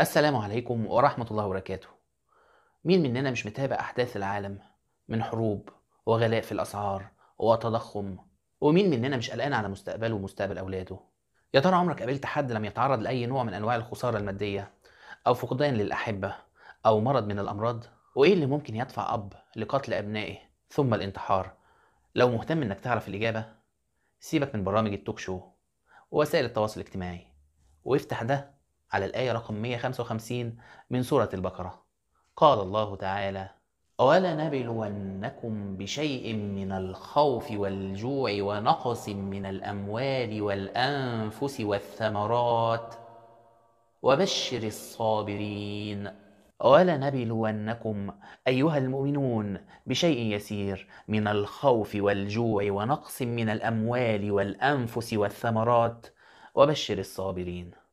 السلام عليكم ورحمة الله وبركاته مين مننا مش متابع أحداث العالم من حروب وغلاء في الأسعار وتضخم ومين مننا مش قلقان على مستقبله ومستقبل أولاده يا ترى عمرك قابلت حد لم يتعرض لأي نوع من أنواع الخسارة المادية أو فقدان للأحبة أو مرض من الأمراض وإيه اللي ممكن يدفع أب لقتل أبنائه ثم الانتحار لو مهتم إنك تعرف الإجابة سيبك من برامج التوك شو ووسائل التواصل الاجتماعي وافتح ده على الآية رقم 155 من سورة البقرة قال الله تعالى ولنبلونكم بشيء من الخوف والجوع ونقص من الأموال والأنفس والثمرات وبشر الصابرين ولنبلونكم أيها المؤمنون بشيء يسير من الخوف والجوع ونقص من الأموال والأنفس والثمرات وبشر الصابرين